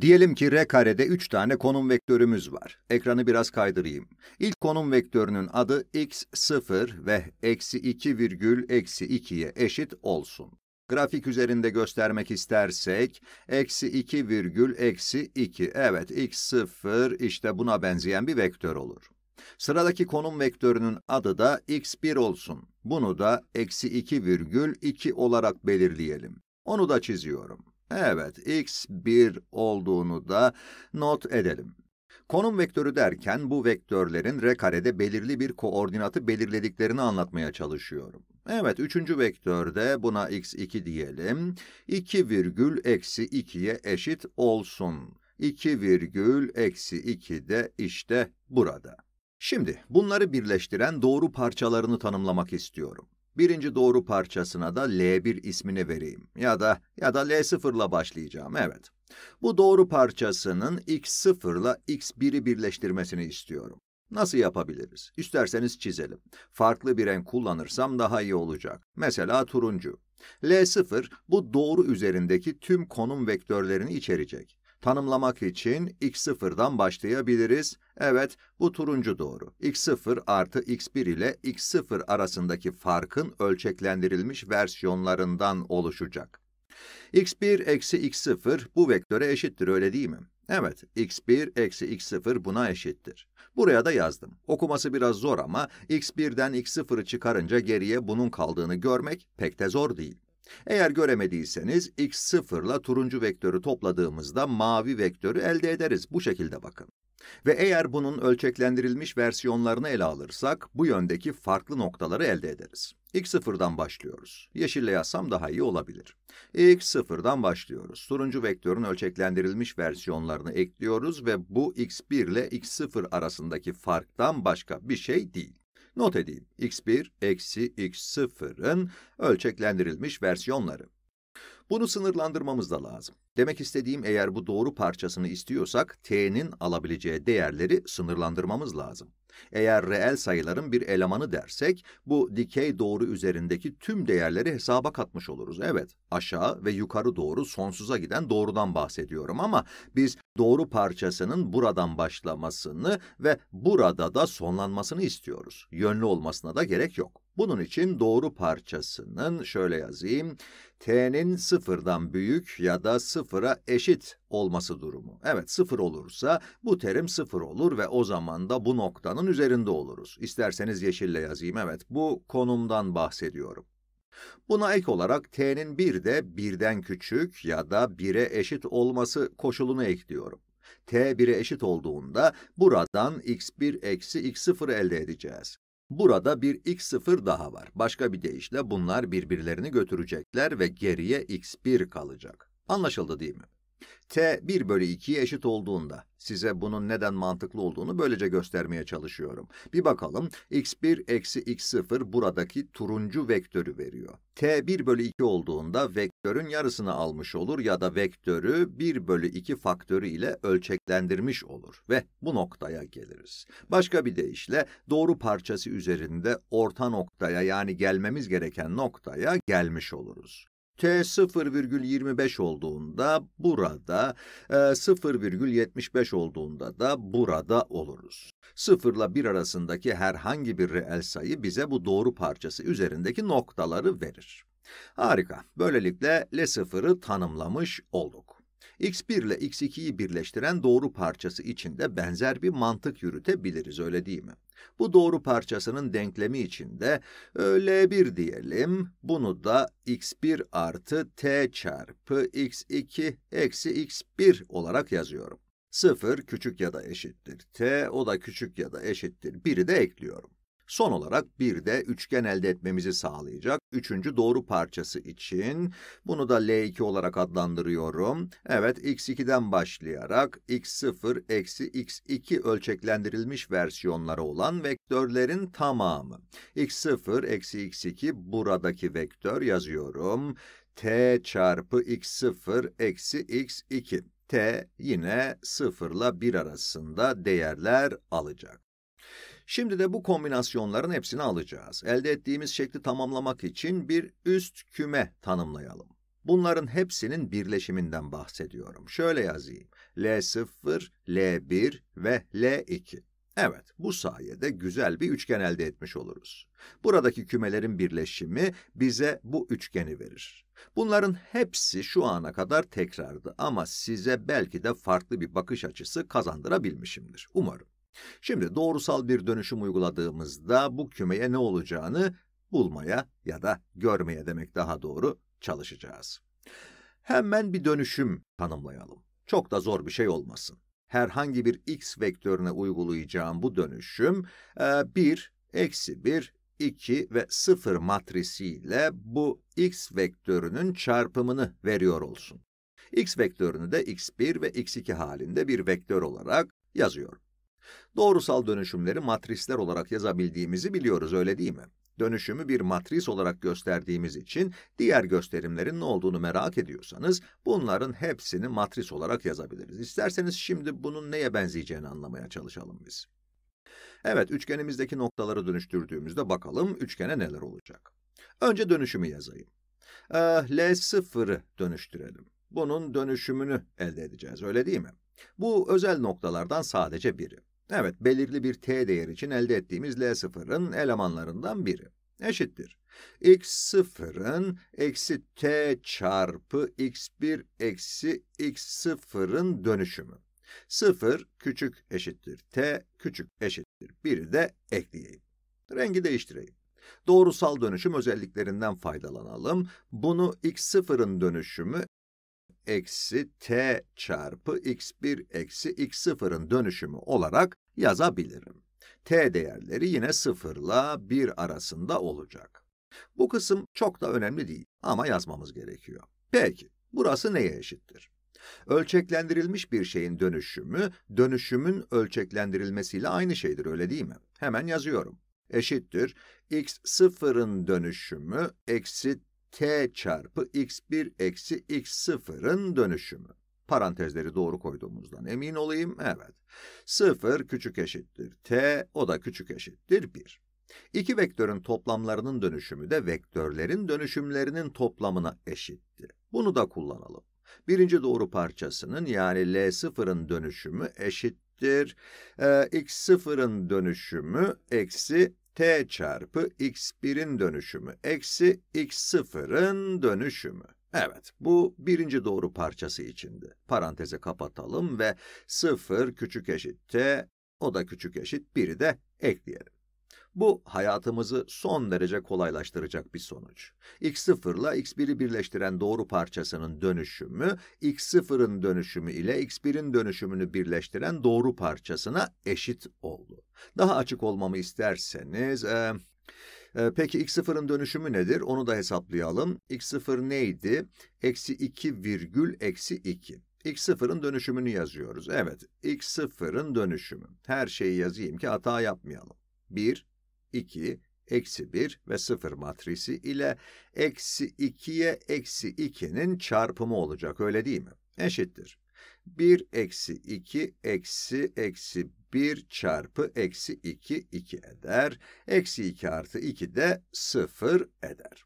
Diyelim ki R karede 3 tane konum vektörümüz var. Ekranı biraz kaydırayım. İlk konum vektörünün adı x0 ve eksi 2 virgül eksi 2'ye eşit olsun. Grafik üzerinde göstermek istersek, eksi 2 virgül eksi 2, evet x0 işte buna benzeyen bir vektör olur. Sıradaki konum vektörünün adı da x1 olsun. Bunu da eksi 2 virgül 2 olarak belirleyelim. Onu da çiziyorum. Evet, x 1 olduğunu da not edelim. Konum vektörü derken bu vektörlerin r karede belirli bir koordinatı belirlediklerini anlatmaya çalışıyorum. Evet, üçüncü vektörde buna x2 diyelim. 2 virgül eksi 2'ye eşit olsun. 2 virgül eksi 2 de işte burada. Şimdi bunları birleştiren doğru parçalarını tanımlamak istiyorum. Birinci doğru parçasına da L1 ismini vereyim ya da ya da l 0 ile başlayacağım, evet. Bu doğru parçasının x0 ile x1'i birleştirmesini istiyorum. Nasıl yapabiliriz? İsterseniz çizelim. Farklı bir renk kullanırsam daha iyi olacak. Mesela turuncu. L0, bu doğru üzerindeki tüm konum vektörlerini içerecek tanımlamak için x0'dan başlayabiliriz. Evet, bu turuncu doğru. x0 artı x1 ile x0 arasındaki farkın ölçeklendirilmiş versiyonlarından oluşacak. x1 eksi x0 bu vektöre eşittir, öyle değil mi? Evet, x1 eksi x0 buna eşittir. Buraya da yazdım. Okuması biraz zor ama x1'den x0'ı çıkarınca geriye bunun kaldığını görmek pek de zor değil. Eğer göremediyseniz x0 ile turuncu vektörü topladığımızda mavi vektörü elde ederiz. Bu şekilde bakın. Ve eğer bunun ölçeklendirilmiş versiyonlarını ele alırsak, bu yöndeki farklı noktaları elde ederiz. x0'dan başlıyoruz. Yeşille yazsam daha iyi olabilir. x0'dan başlıyoruz. Turuncu vektörün ölçeklendirilmiş versiyonlarını ekliyoruz ve bu x1 ile x0 arasındaki farktan başka bir şey değil. Not edeyim. x1 eksi x0'ın ölçeklendirilmiş versiyonları. Bunu sınırlandırmamız da lazım. Demek istediğim eğer bu doğru parçasını istiyorsak t'nin alabileceği değerleri sınırlandırmamız lazım. Eğer reel sayıların bir elemanı dersek, bu dikey doğru üzerindeki tüm değerleri hesaba katmış oluruz. Evet, aşağı ve yukarı doğru sonsuza giden doğrudan bahsediyorum ama biz doğru parçasının buradan başlamasını ve burada da sonlanmasını istiyoruz. Yönlü olmasına da gerek yok. Bunun için doğru parçasının, şöyle yazayım, t'nin sıfırdan büyük ya da sıfıra eşit olması durumu. Evet, sıfır olursa bu terim sıfır olur ve o zaman da bu noktanın Dağı'nın üzerinde oluruz. İsterseniz yeşille yazayım, evet. Bu konumdan bahsediyorum. Buna ek olarak t'nin bir de birden küçük ya da bire eşit olması koşulunu ekliyorum. t bire eşit olduğunda buradan x1 eksi x0 elde edeceğiz. Burada bir x0 daha var. Başka bir deyişle bunlar birbirlerini götürecekler ve geriye x1 kalacak. Anlaşıldı değil mi? T 1 bölü 2'ye eşit olduğunda size bunun neden mantıklı olduğunu böylece göstermeye çalışıyorum. Bir bakalım x1 eksi x0 buradaki turuncu vektörü veriyor. T 1 bölü 2 olduğunda vektörün yarısını almış olur ya da vektörü 1 bölü 2 faktörü ile ölçeklendirmiş olur ve bu noktaya geliriz. Başka bir deyişle doğru parçası üzerinde orta noktaya yani gelmemiz gereken noktaya gelmiş oluruz t 0,25 olduğunda burada, 0,75 e, olduğunda da burada oluruz. 0 ile 1 arasındaki herhangi bir reel sayı bize bu doğru parçası üzerindeki noktaları verir. Harika, böylelikle L0'ı tanımlamış olduk x1 ile x2'yi birleştiren doğru parçası için de benzer bir mantık yürütebiliriz, öyle değil mi? Bu doğru parçasının denklemi içinde L1 diyelim, bunu da x1 artı t çarpı x2 eksi x1 olarak yazıyorum. 0 küçük ya da eşittir t, o da küçük ya da eşittir 1'i de ekliyorum. Son olarak bir de üçgen elde etmemizi sağlayacak üçüncü doğru parçası için bunu da L2 olarak adlandırıyorum. Evet x2'den başlayarak x0 eksi x2 ölçeklendirilmiş versiyonları olan vektörlerin tamamı. x0 eksi x2 buradaki vektör yazıyorum. t çarpı x0 eksi x2 t yine 0 ile 1 arasında değerler alacak. Şimdi de bu kombinasyonların hepsini alacağız. Elde ettiğimiz şekli tamamlamak için bir üst küme tanımlayalım. Bunların hepsinin birleşiminden bahsediyorum. Şöyle yazayım. L0, L1 ve L2. Evet, bu sayede güzel bir üçgen elde etmiş oluruz. Buradaki kümelerin birleşimi bize bu üçgeni verir. Bunların hepsi şu ana kadar tekrardı ama size belki de farklı bir bakış açısı kazandırabilmişimdir. Umarım. Şimdi doğrusal bir dönüşüm uyguladığımızda bu kümeye ne olacağını bulmaya ya da görmeye demek daha doğru çalışacağız. Hemen bir dönüşüm tanımlayalım. Çok da zor bir şey olmasın. Herhangi bir x vektörüne uygulayacağım bu dönüşüm 1, e, eksi 1, 2 ve 0 matrisiyle bu x vektörünün çarpımını veriyor olsun. x vektörünü de x1 ve x2 halinde bir vektör olarak yazıyorum. Doğrusal dönüşümleri matrisler olarak yazabildiğimizi biliyoruz, öyle değil mi? Dönüşümü bir matris olarak gösterdiğimiz için diğer gösterimlerin ne olduğunu merak ediyorsanız bunların hepsini matris olarak yazabiliriz. İsterseniz şimdi bunun neye benzeyeceğini anlamaya çalışalım biz. Evet, üçgenimizdeki noktaları dönüştürdüğümüzde bakalım üçgene neler olacak. Önce dönüşümü yazayım. Ee, eh, L0'ı dönüştürelim. Bunun dönüşümünü elde edeceğiz, öyle değil mi? Bu özel noktalardan sadece biri. Evet, belirli bir t değer için elde ettiğimiz L0'ın elemanlarından biri. Eşittir. x0'ın eksi t çarpı x1 eksi x0'ın dönüşümü. 0 küçük eşittir t küçük eşittir 1'i de ekleyeyim. Rengi değiştireyim. Doğrusal dönüşüm özelliklerinden faydalanalım. Bunu x0'ın dönüşümü eksi t çarpı x1 eksi x0'ın dönüşümü olarak yazabilirim. t değerleri yine 0 ile 1 arasında olacak. Bu kısım çok da önemli değil ama yazmamız gerekiyor. Peki, burası neye eşittir? Ölçeklendirilmiş bir şeyin dönüşümü, dönüşümün ölçeklendirilmesiyle aynı şeydir, öyle değil mi? Hemen yazıyorum. Eşittir, x sıfırın dönüşümü eksi k çarpı x1 eksi x0'ın dönüşümü. Parantezleri doğru koyduğumuzdan emin olayım. Evet. 0 küçük eşittir t, o da küçük eşittir 1. İki vektörün toplamlarının dönüşümü de vektörlerin dönüşümlerinin toplamına eşitti. Bunu da kullanalım. Birinci doğru parçasının yani L0'ın dönüşümü eşittir. Ee, X0'ın dönüşümü eksi t çarpı x1'in dönüşümü eksi x0'ın dönüşümü. Evet, bu birinci doğru parçası içindi. Paranteze kapatalım ve 0 küçük eşit t, o da küçük eşit 1'i de ekleyelim. Bu hayatımızı son derece kolaylaştıracak bir sonuç. X0 ile X1'i birleştiren doğru parçasının dönüşümü, X0'ın dönüşümü ile X1'in dönüşümünü birleştiren doğru parçasına eşit oldu. Daha açık olmamı isterseniz... E, e, Peki x0'ın dönüşümü nedir? Onu da hesaplayalım. x0 neydi? Eksi 2 virgül eksi 2 x0'ın dönüşümünü yazıyoruz. Evet, x0'ın dönüşümü. Her şeyi yazayım ki hata yapmayalım. 1 2, eksi 1 ve 0 matrisi ile eksi 2'ye eksi 2'nin çarpımı olacak öyle değil mi? Eşittir. 1 eksi 2 eksi eksi 1 çarpı eksi 2 2 eder. Eksi 2 artı 2 de 0 eder.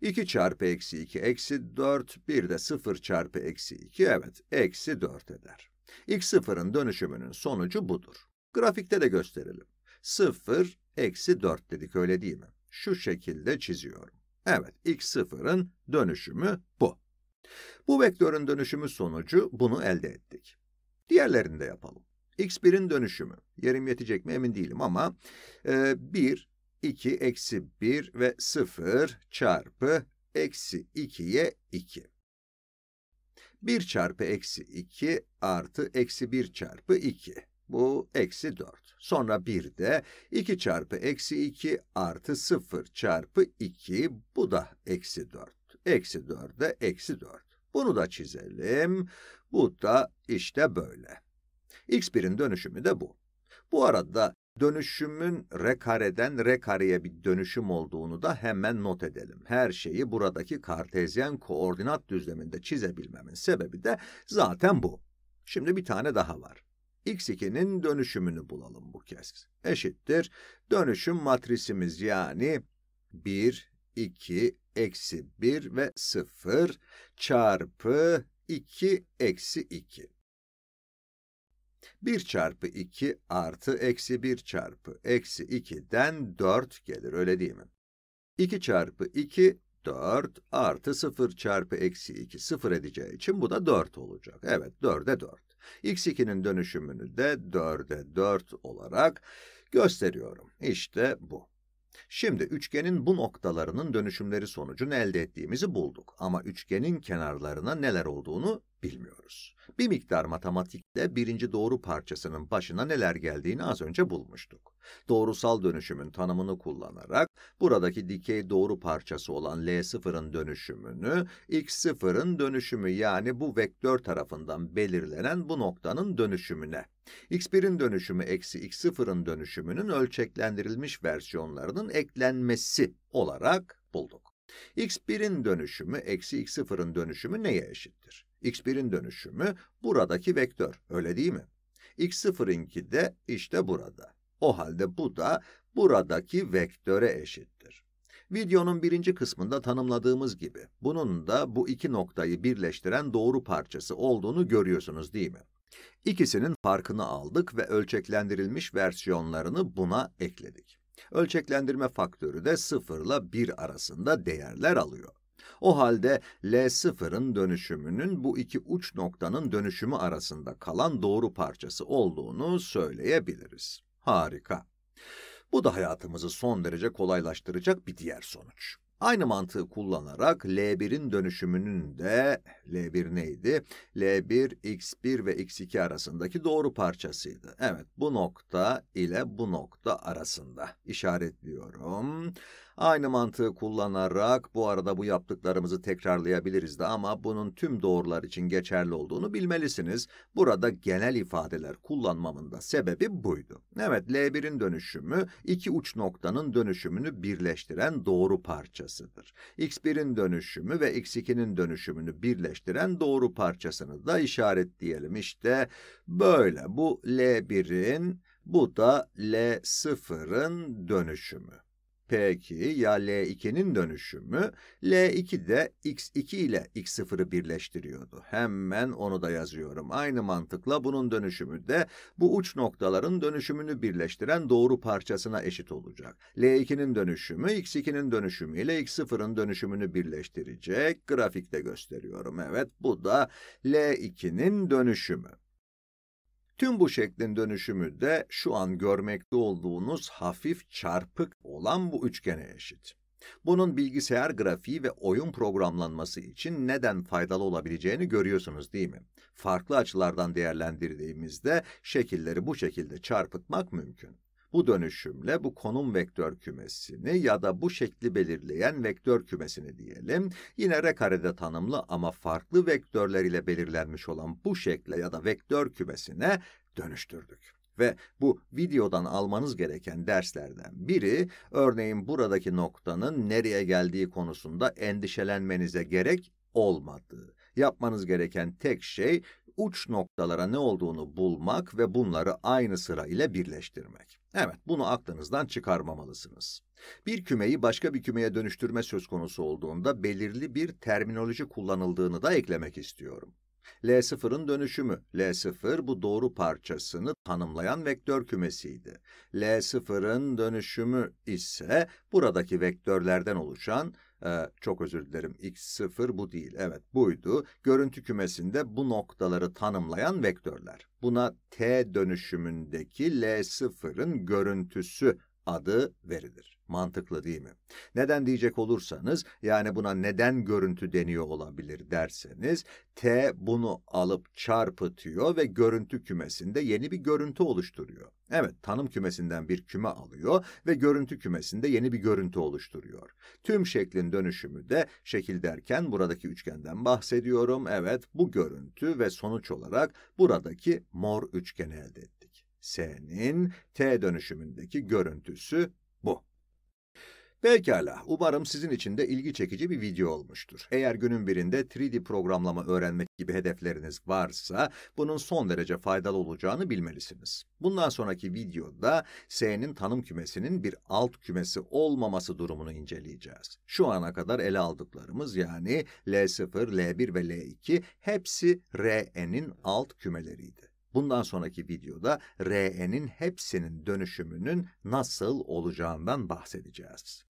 2 çarpı eksi 2 eksi 4, 1 de 0 çarpı eksi 2 evet eksi 4 eder. x 0'ın dönüşümünün sonucu budur. Grafikte de gösterelim. 0, eksi 4 dedik öyle değil mi? Şu şekilde çiziyorum. Evet, x0'ın dönüşümü bu. Bu vektörün dönüşümü sonucu bunu elde ettik. Diğerlerini de yapalım. x1'in dönüşümü, yerim yetecek mi emin değilim ama e, 1, 2, eksi 1 ve 0 çarpı eksi 2'ye 2. 1 çarpı eksi 2 artı eksi 1 çarpı 2. Bu eksi 4. Sonra bir de 2 çarpı eksi 2 artı 0 çarpı 2. Bu da eksi 4. Eksi de eksi 4. Bunu da çizelim. Bu da işte böyle. x1'in dönüşümü de bu. Bu arada dönüşümün r kareden r kareye bir dönüşüm olduğunu da hemen not edelim. Her şeyi buradaki kartezyen koordinat düzleminde çizebilmemin sebebi de zaten bu. Şimdi bir tane daha var x2'nin dönüşümünü bulalım bu kez. Eşittir. Dönüşüm matrisimiz yani 1, 2, eksi 1 ve 0 çarpı 2, eksi 2. 1 çarpı 2 artı eksi 1 çarpı eksi 2'den 4 gelir, öyle değil mi? 2 çarpı 2, 4 artı 0 çarpı eksi 2, 0 edeceği için bu da 4 olacak. Evet, 4'e 4 x2'nin dönüşümünü de 4'e 4 olarak gösteriyorum. İşte bu. Şimdi üçgenin bu noktalarının dönüşümleri sonucunu elde ettiğimizi bulduk ama üçgenin kenarlarına neler olduğunu bilmiyoruz. Bir miktar matematikte birinci doğru parçasının başına neler geldiğini az önce bulmuştuk. Doğrusal dönüşümün tanımını kullanarak buradaki dikey doğru parçası olan L0'ın dönüşümünü X0'ın dönüşümü yani bu vektör tarafından belirlenen bu noktanın dönüşümüne x1'in dönüşümü eksi x0'ın dönüşümünün ölçeklendirilmiş versiyonlarının eklenmesi olarak bulduk x1'in dönüşümü eksi x0'ın dönüşümü neye eşittir? x1'in dönüşümü buradaki vektör, öyle değil mi? x0'inki de işte burada. O halde bu da buradaki vektöre eşittir. Videonun birinci kısmında tanımladığımız gibi, bunun da bu iki noktayı birleştiren doğru parçası olduğunu görüyorsunuz değil mi? İkisinin farkını aldık ve ölçeklendirilmiş versiyonlarını buna ekledik. Ölçeklendirme faktörü de 0 ile 1 arasında değerler alıyor. O halde L0'ın dönüşümünün bu iki uç noktanın dönüşümü arasında kalan doğru parçası olduğunu söyleyebiliriz. Harika. Bu da hayatımızı son derece kolaylaştıracak bir diğer sonuç. Aynı mantığı kullanarak L1'in dönüşümünün de L1 neydi? L1, X1 ve X2 arasındaki doğru parçasıydı. Evet, bu nokta ile bu nokta arasında işaretliyorum. Aynı mantığı kullanarak bu arada bu yaptıklarımızı tekrarlayabiliriz de ama bunun tüm doğrular için geçerli olduğunu bilmelisiniz. Burada genel ifadeler kullanmamın da sebebi buydu. Evet L1'in dönüşümü iki uç noktanın dönüşümünü birleştiren doğru parçasıdır. X1'in dönüşümü ve X2'nin dönüşümünü birleştiren doğru parçasını da işaretleyelim. İşte böyle bu L1'in bu da L0'ın dönüşümü. P2 ya L2'nin dönüşümü L2 de X2 ile X0'ı birleştiriyordu. Hemen onu da yazıyorum. Aynı mantıkla bunun dönüşümü de bu uç noktaların dönüşümünü birleştiren doğru parçasına eşit olacak. L2'nin dönüşümü X2'nin dönüşümü ile X0'ın dönüşümünü birleştirecek. Grafikte gösteriyorum. Evet bu da L2'nin dönüşümü. Tüm bu şeklin dönüşümü de şu an görmekte olduğunuz hafif çarpık olan bu üçgene eşit. Bunun bilgisayar grafiği ve oyun programlanması için neden faydalı olabileceğini görüyorsunuz değil mi? Farklı açılardan değerlendirdiğimizde şekilleri bu şekilde çarpıtmak mümkün. Bu dönüşümle bu konum vektör kümesini ya da bu şekli belirleyen vektör kümesini diyelim, yine R karede tanımlı ama farklı vektörler ile belirlenmiş olan bu şekle ya da vektör kümesine dönüştürdük. Ve bu videodan almanız gereken derslerden biri, örneğin buradaki noktanın nereye geldiği konusunda endişelenmenize gerek olmadığı. Yapmanız gereken tek şey uç noktalara ne olduğunu bulmak ve bunları aynı sıra ile birleştirmek. Evet, bunu aklınızdan çıkarmamalısınız. Bir kümeyi başka bir kümeye dönüştürme söz konusu olduğunda belirli bir terminoloji kullanıldığını da eklemek istiyorum. L0'ın dönüşümü. L0 bu doğru parçasını tanımlayan vektör kümesiydi. L0'ın dönüşümü ise buradaki vektörlerden oluşan ee, çok özür dilerim. X0 bu değil. Evet buydu. Görüntü kümesinde bu noktaları tanımlayan vektörler. Buna T dönüşümündeki L0'ın görüntüsü adı verilir. Mantıklı değil mi? Neden diyecek olursanız, yani buna neden görüntü deniyor olabilir derseniz, T bunu alıp çarpıtıyor ve görüntü kümesinde yeni bir görüntü oluşturuyor. Evet, tanım kümesinden bir küme alıyor ve görüntü kümesinde yeni bir görüntü oluşturuyor. Tüm şeklin dönüşümü de şekil derken buradaki üçgenden bahsediyorum. Evet, bu görüntü ve sonuç olarak buradaki mor üçgeni elde ettim. S'nin T dönüşümündeki görüntüsü bu. Pekala, umarım sizin için de ilgi çekici bir video olmuştur. Eğer günün birinde 3D programlama öğrenmek gibi hedefleriniz varsa, bunun son derece faydalı olacağını bilmelisiniz. Bundan sonraki videoda S'nin tanım kümesinin bir alt kümesi olmaması durumunu inceleyeceğiz. Şu ana kadar ele aldıklarımız yani L0, L1 ve L2 hepsi R'nin alt kümeleriydi. Bundan sonraki videoda RN'in hepsinin dönüşümünün nasıl olacağından bahsedeceğiz.